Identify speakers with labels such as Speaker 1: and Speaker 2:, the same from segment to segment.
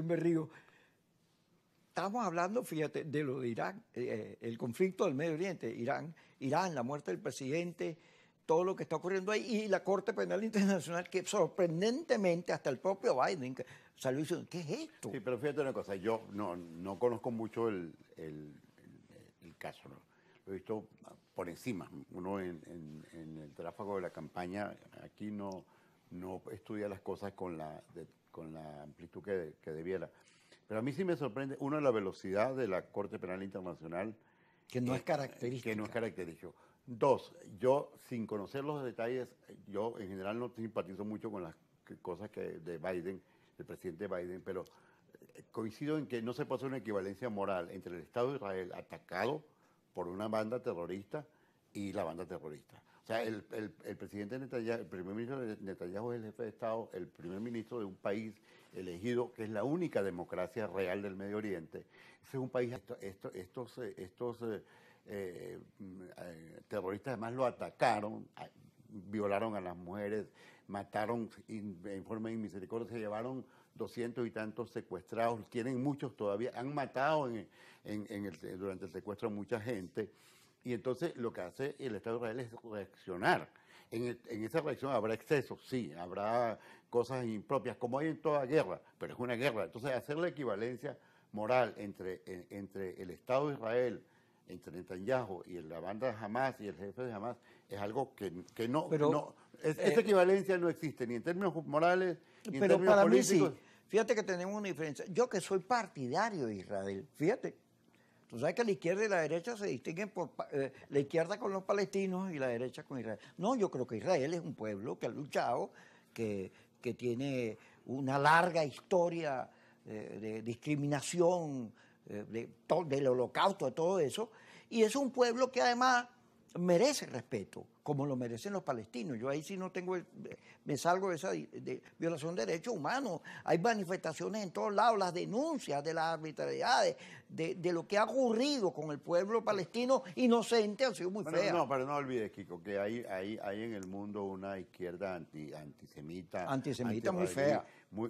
Speaker 1: me Estamos hablando, fíjate, de lo de Irán, eh, el conflicto del Medio Oriente, Irán, Irán, la muerte del presidente, todo lo que está ocurriendo ahí y la Corte Penal Internacional que sorprendentemente hasta el propio Biden salió diciendo, ¿qué es esto?
Speaker 2: Sí, pero fíjate una cosa, yo no, conozco mucho el, caso, lo he visto por encima, uno en, el tráfico de la campaña, aquí no, no estudia las cosas con la, con la amplitud que, debiera. Pero a mí sí me sorprende, uno, la velocidad de la Corte Penal Internacional. Que no eh, es característica. Que no es característico. Dos, yo sin conocer los detalles, yo en general no simpatizo mucho con las cosas que de Biden, el presidente Biden, pero eh, coincido en que no se hacer una equivalencia moral entre el Estado de Israel atacado por una banda terrorista y la banda terrorista. O sea, el, presidente Netanyahu, el primer ministro Netanyahu es el jefe de Estado, el primer ministro de un país elegido, que es la única democracia real del Medio Oriente. es un país, estos, eh, estos eh, eh, mm, terroristas además lo atacaron, violaron a las mujeres, mataron en forma de misericordia, se llevaron doscientos y tantos secuestrados, tienen muchos todavía, han matado en, durante el secuestro mucha gente. Y entonces lo que hace el Estado de Israel es reaccionar. E, en, esa reacción habrá excesos, sí, habrá cosas impropias, como hay en toda guerra, pero es una guerra. Entonces, hacer la equivalencia moral entre, el Estado de Israel, entre Netanyahu y la banda de Hamas y el jefe de Hamas, es algo que, no... Pero, no eh, equivalencia no existe, ni en términos morales, ni en términos para Mí sí. Fíjate que tenemos una diferencia.
Speaker 1: Yo que soy partidario de Israel, fíjate, Tú sabes que la izquierda y la derecha se distinguen por eh, la izquierda con los palestinos y la derecha con Israel. No, yo creo que Israel es un pueblo que ha luchado, que, que tiene una larga historia eh, de discriminación, eh, del holocausto, de todo eso. Y es un pueblo que además merece respeto como lo merecen los palestinos. Yo ahí sí no tengo, eh, me salgo de esa de violación de derechos humanos. Hay manifestaciones en todos lados, las denuncias de las arbitrariedades, de, lo que ha ocurrido con el pueblo palestino inocente han sido muy bueno, feas. No,
Speaker 2: pero no olvides, Kiko, que hay, en el mundo una izquierda anti, antisemita. Antisemita muy fea.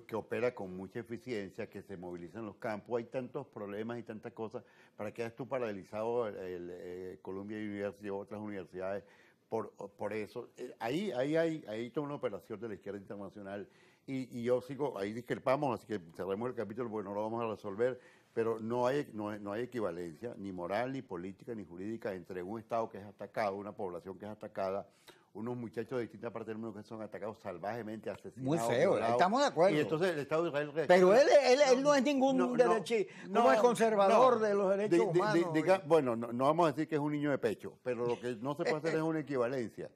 Speaker 2: que opera con mucha eficiencia, que se moviliza en los campos. Hay tantos problemas y tantas cosas. ¿Para qué has tú paralizado el, eh, Columbia otras universidades? por, por eso. Eh, ahí, ahí hay ahí una operación de la izquierda internacional y, yo sigo, ahí discrepamos, así que cerremos el capítulo porque no lo vamos a resolver, pero no hay, no, no hay equivalencia ni moral, ni política, ni jurídica entre un Estado que es atacado, una población que es atacada, unos muchachos de distintas partes del mundo que son atacados salvajemente, asesinados. Muy feo, estamos de acuerdo. Y entonces el Estado de Israel Pero él, él, no, es ningún no, no, es conservador de los derechos humanos. bueno, no, vamos a decir que es un niño de pecho, pero lo que no se puede hacer es una equivalencia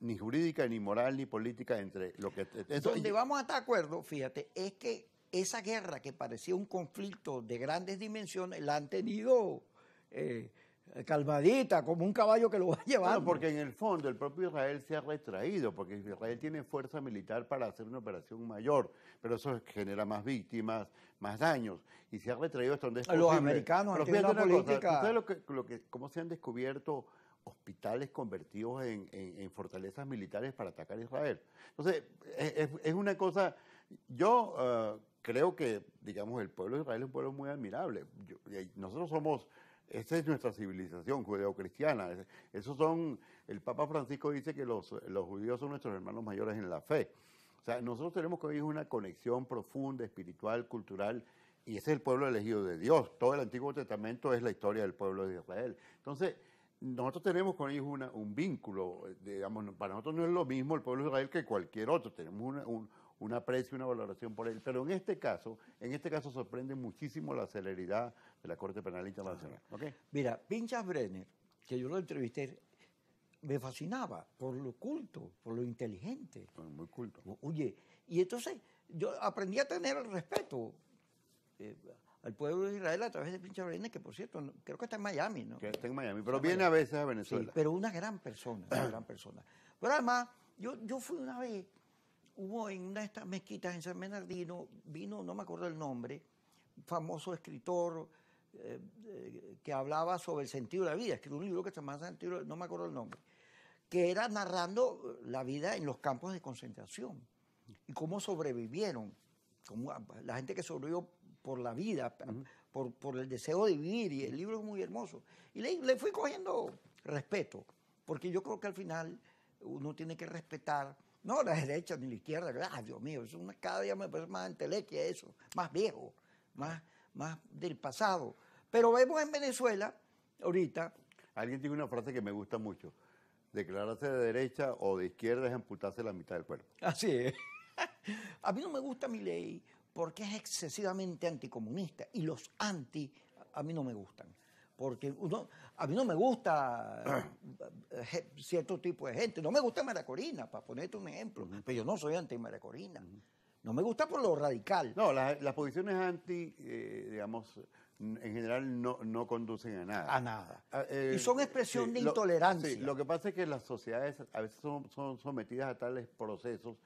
Speaker 2: ni jurídica, ni moral, ni política entre lo que... Donde
Speaker 1: vamos a estar de acuerdo, fíjate, es que esa guerra que parecía un conflicto de grandes dimensiones la han tenido... Eh, Calvadita, como un caballo que lo va llevar. No, porque
Speaker 2: en el fondo el propio Israel se ha retraído, porque Israel tiene fuerza militar para hacer una operación mayor, pero eso genera más víctimas, más daños, y se ha retraído hasta donde es Los americanos pero los política... que, cómo se han descubierto hospitales convertidos en, fortalezas militares para atacar a Israel? Entonces, es, una cosa... Yo... Eh, creo que, digamos, el pueblo de Israel es un pueblo muy admirable. nosotros somos esa es nuestra civilización judeocristiana. Esos son, el Papa Francisco dice que los, judíos son nuestros hermanos mayores en la fe. O sea, nosotros tenemos con ellos una conexión profunda, espiritual, cultural, y ese es el pueblo elegido de Dios. Todo el Antiguo Testamento es la historia del pueblo de Israel. Entonces, nosotros tenemos con ellos un vínculo, eh, para nosotros no es lo mismo el pueblo de Israel que cualquier otro, tenemos un, un aprecio, una valoración por él. Pero en este caso, en este caso sorprende muchísimo la celeridad de la Corte Penal Internacional. Mira, Pinchas Brenner, que yo lo entrevisté, me fascinaba por lo culto, por lo
Speaker 1: inteligente. Muy culto. Oye, y entonces yo aprendí a tener el respeto. Eh, al pueblo de Israel a través de Pincha Brenner, que por cierto, creo que está en Miami, ¿no? Que está en Miami,
Speaker 2: pero viene a veces a Venezuela. Sí,
Speaker 1: pero una gran persona, una gran persona. Pero además, yo, yo fui una vez hubo en una de estas mezquitas en San Bernardino, vino, no me acuerdo el nombre, famoso escritor eh, eh, que hablaba sobre el sentido de la vida, escribió un libro que se llama Sentido, no me acuerdo el nombre, que era narrando eh, la vida en los campos de concentración y cómo sobrevivieron, como ah, pues, la gente que sobrevivió por la vida, ah, por, el deseo de vivir, y el libro es muy hermoso. Y le, le fui cogiendo respeto, porque yo creo que al final uno tiene que respetar no la derecha ni la izquierda, ah, Dios mío, es una, cada día me parece más que eso, más viejo, más, más del pasado. Pero vemos en Venezuela, ahorita.
Speaker 2: Alguien tiene una frase que me gusta mucho. Declararse de derecha o de izquierda es amputarse la mitad del cuerpo. Así es. A mí no me gusta mi ley
Speaker 1: porque es excesivamente anticomunista y los anti a mí no me gustan porque uno, a mí no me gusta ah. eh, cierto tipo de gente. No me gusta Maracorina, para ponerte un
Speaker 2: ejemplo, pero yo no soy anti-Maracorina. No me gusta por lo radical. No, las posiciones anti, eh, digamos, en general no, conducen a nada. A nada. Ah, eh, y son expresión de intolerancia. Lo, que pasa es que las sociedades a veces son, sometidas a tales procesos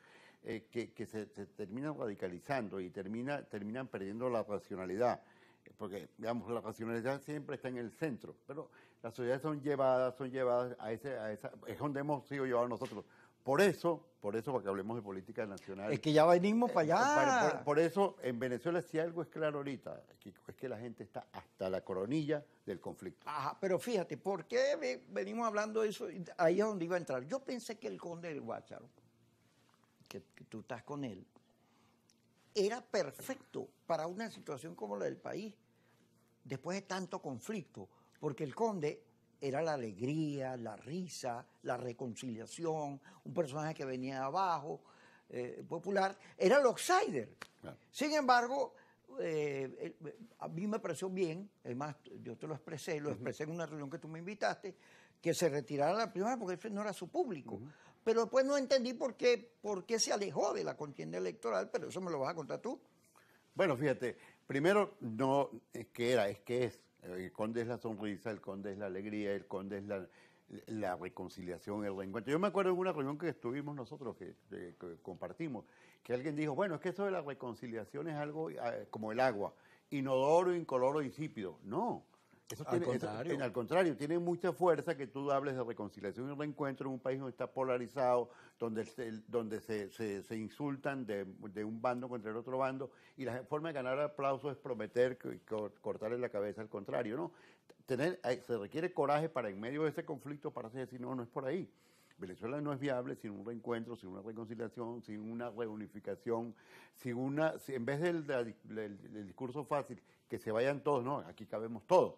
Speaker 2: que, se, terminan radicalizando y termina, terminan perdiendo la racionalidad porque digamos la racionalidad siempre está en el centro, pero las sociedades son llevadas, son llevadas a ese, esa, es donde hemos sido llevados nosotros. Por eso, por eso, porque hablemos de política nacional. Es que
Speaker 1: ya venimos para eh, allá.
Speaker 2: Por, eso, en Venezuela, si algo es claro ahorita, es que la gente está hasta la coronilla del conflicto. Ajá, pero fíjate,
Speaker 1: ¿por qué venimos hablando de eso? Ahí es donde iba a entrar. Yo pensé que el conde del Guacharo, que tú estás con él, era perfecto para una situación como la del país, después de tanto conflicto, porque el conde era la alegría, la risa, la reconciliación, un personaje que venía de abajo, eh, popular, era el outsider. Sin embargo, eh, a mí me pareció bien, además yo te lo expresé, lo expresé en una reunión que tú me invitaste, que se retirara la primera porque no era su público. Pero después pues, no entendí por qué, por qué se alejó de la contienda electoral, pero eso me lo vas a contar tú.
Speaker 2: Bueno, fíjate, primero no es que era, es que es. El conde es la sonrisa, el conde es la alegría, el conde es la, reconciliación, el reencuentro. Yo me acuerdo de una reunión que estuvimos nosotros, que, compartimos, que alguien dijo, bueno, es que eso de la reconciliación es algo ah, como el agua, inodoro, incoloro, insípido. No, al, contrario. tiene mucha fuerza que tú hables de reconciliación y reencuentro en un país donde está polarizado, donde se, donde se, insultan de, un bando contra el otro bando, y la forma de ganar aplauso es prometer cortarle la cabeza al contrario, ¿no? Eh, se requiere coraje para en medio de ese conflicto para decir, no, no es por ahí. Venezuela no es viable sin un reencuentro, sin una reconciliación, sin una reunificación, sin una, en vez del, discurso fácil, que se vayan todos, no, aquí cabemos todos.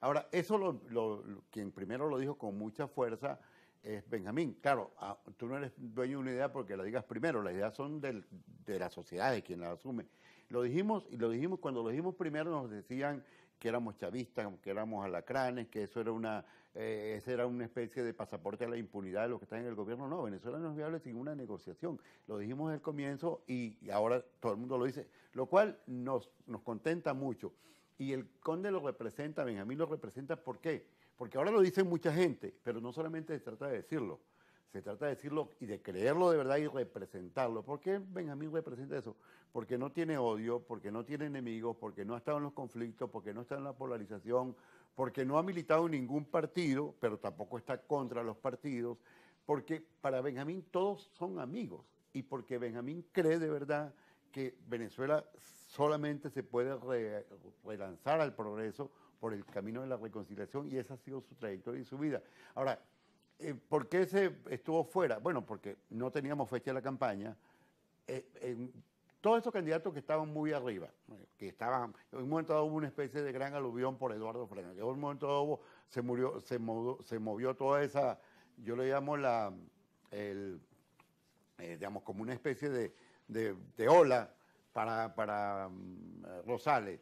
Speaker 2: Ahora, eso lo, lo, quien primero lo dijo con mucha fuerza es Benjamín. Claro, ah, tú no eres dueño de una idea porque la digas primero, las ideas son de la sociedad, de quien la asume. Lo dijimos, y lo dijimos, cuando lo dijimos primero nos decían que éramos chavistas, que éramos alacranes, que eso era una, eh, era una especie de pasaporte a la impunidad de los que están en el gobierno. No, Venezuela no es viable sin una negociación. Lo dijimos al comienzo y, y, ahora todo el mundo lo dice, lo cual nos contenta mucho. Y el conde lo representa, Benjamín lo representa, ¿por qué? Porque ahora lo dice mucha gente, pero no solamente se trata de decirlo, se trata de decirlo y de creerlo de verdad y representarlo. ¿Por qué Benjamín representa eso? Porque no tiene odio, porque no tiene enemigos, porque no ha estado en los conflictos, porque no está en la polarización, porque no ha militado en ningún partido, pero tampoco está contra los partidos, porque para Benjamín todos son amigos y porque Benjamín cree de verdad Venezuela solamente se puede relanzar al progreso por el camino de la reconciliación y esa ha sido su trayectoria y su vida. Ahora, eh, ¿por qué se estuvo fuera? Bueno, porque no teníamos fecha de la campaña. Eh, todos esos candidatos que estaban muy arriba, que estaban, en un momento dado hubo una especie de gran aluvión por Eduardo Frena, en un momento dado hubo, se, murió, se, movió, se movió toda esa, yo le llamo la, eh, digamos, como una especie de, de, de Ola para, para mm, Rosales,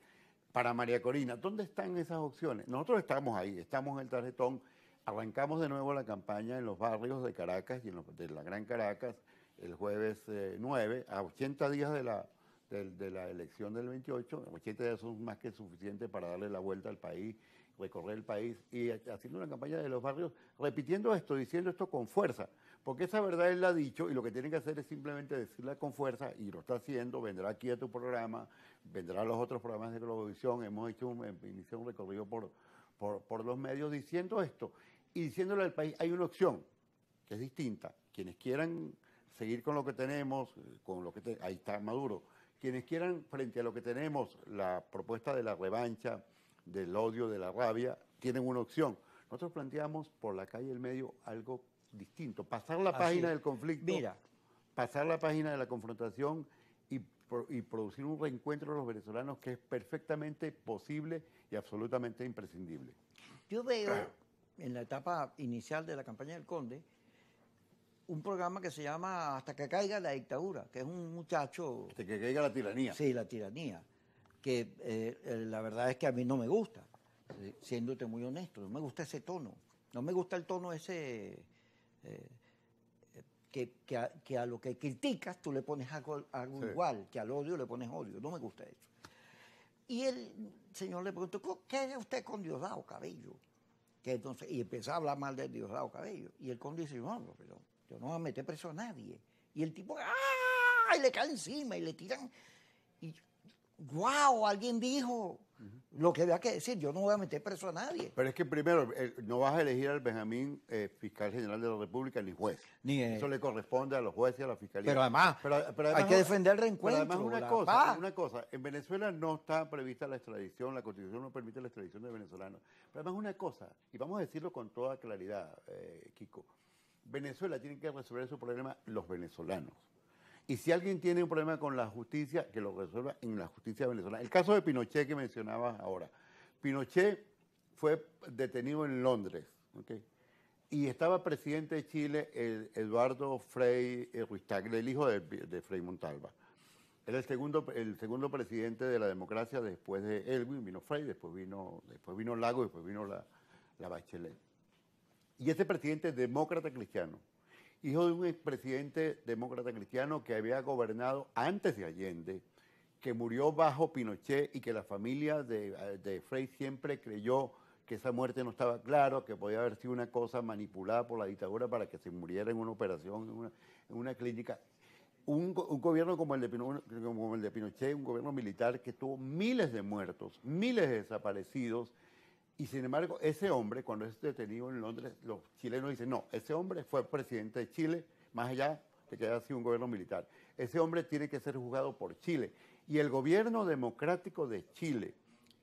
Speaker 2: para María Corina. ¿Dónde están esas opciones? Nosotros estamos ahí, estamos en el tarjetón. Arrancamos de nuevo la campaña en los barrios de Caracas y en de la Gran Caracas el jueves 9, eh, a 80 días de la, de, la elección del 28. 80 días son más que suficientes para darle la vuelta al país, recorrer el país y haciendo una campaña de los barrios, repitiendo esto, diciendo esto con fuerza. Porque esa verdad él la ha dicho y lo que tienen que hacer es simplemente decirla con fuerza y lo está haciendo, vendrá aquí a tu programa, vendrá a los otros programas de Globovisión, hemos hecho un, eh, un recorrido por, los medios diciendo esto y diciéndole al país, hay una opción que es distinta, quienes quieran seguir con lo que tenemos, eh, con lo que ahí está Maduro, quienes quieran frente a lo que tenemos, la propuesta de la revancha, del odio, de la rabia, tienen una opción. Nosotros planteamos por la calle el medio algo distinto. Pasar la página del conflicto, Mira. pasar la página de la confrontación y, producir un reencuentro de los venezolanos que es perfectamente posible y absolutamente imprescindible. Yo
Speaker 1: veo en la etapa inicial de la campaña del Conde un programa que se llama Hasta que caiga la dictadura, que es un muchacho... Hasta que caiga la tiranía. Sí, la tiranía, que eh, eh, la verdad es que a mí no me gusta, eh, siéndote muy honesto, no me gusta ese tono, no me gusta el tono ese eh, que, a, lo que criticas tú le pones algo, igual, que al odio le pones odio. No me gusta eso. Y el señor le preguntó, ¿qué es usted con Diosdado Cabello? Que entonces, y empezó a hablar mal de Diosdado Cabello. Y el conde dice, no, no, perdón, yo no voy a meter preso a nadie. Y el tipo, ¡ah! Y le cae encima y le tiran. Y, ¡guau! Alguien dijo lo que había que decir. Yo no voy a meter preso a nadie.
Speaker 2: Pero es que primero, eh, no vas a elegir al Benjamín eh, fiscal general de la República ni juez. Eh, Eso le corresponde a los jueces y a la fiscalía. Pero además, hay que defender el reencuentro. Pero además, una cosa, una cosa, en Venezuela no está prevista la extradición, la constitución no permite la extradición de venezolanos. Pero además, una cosa, y vamos a decirlo con toda claridad, Kiko. Venezuela tiene que resolver su problema los venezolanos. Y si alguien tiene un problema con la justicia, que lo resuelva en la justicia venezolana. El caso de Pinochet que mencionabas ahora. Pinochet fue detenido en Londres, ¿okay? y estaba presidente de Chile Eduardo Frei Ruiz el hijo de, de, Frei Montalva. Era el segundo, el segundo presidente de la democracia después de Elwin, vino Frei, después vino, después vino Lago, después vino la, la Bachelet. Y ese presidente demócrata cristiano, hijo de un expresidente demócrata cristiano que había gobernado antes de Allende, que murió bajo Pinochet y que la familia de, de Frey siempre creyó que esa muerte no estaba claro, que podía haber sido una cosa manipulada por la dictadura para que se muriera en una operación, en una, clínica. Un, gobierno como el, de como el de Pinochet, un gobierno militar que tuvo miles de muertos, miles de desaparecidos, y sin embargo, ese hombre, cuando es detenido en Londres, los chilenos dicen, no, ese hombre fue presidente de Chile, más allá de que haya sido un gobierno militar. Ese hombre tiene que ser juzgado por Chile. Y el gobierno democrático de Chile,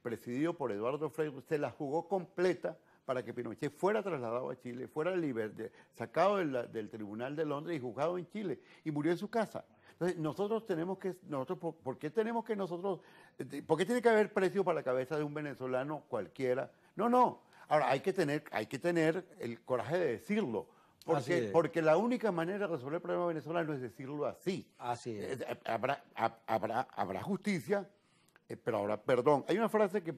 Speaker 2: presidido por Eduardo Frei, se la jugó completa para que Pinochet fuera trasladado a Chile, fuera libertad, sacado del Tribunal de Londres y juzgado en Chile, y murió en su casa. Entonces, nosotros tenemos que, nosotros, por qué tenemos que nosotros, eh, por qué tiene que haber precio para la cabeza de un venezolano cualquiera no, no. Ahora, hay que tener, hay que tener el coraje de decirlo. Porque, porque la única manera de resolver el problema venezolano es decirlo así. Así es. Eh, eh, habrá, habrá, habrá justicia, eh, pero habrá perdón. Hay una frase que